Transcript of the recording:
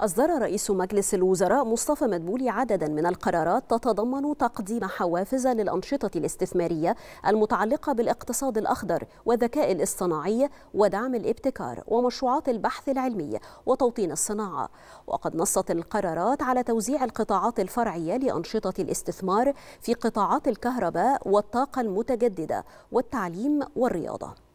أصدر رئيس مجلس الوزراء مصطفى مدبولي عددا من القرارات تتضمن تقديم حوافز للأنشطة الاستثمارية المتعلقة بالاقتصاد الأخضر والذكاء الاصطناعي ودعم الابتكار ومشروعات البحث العلمي وتوطين الصناعة وقد نصت القرارات على توزيع القطاعات الفرعية لأنشطة الاستثمار في قطاعات الكهرباء والطاقة المتجددة والتعليم والرياضة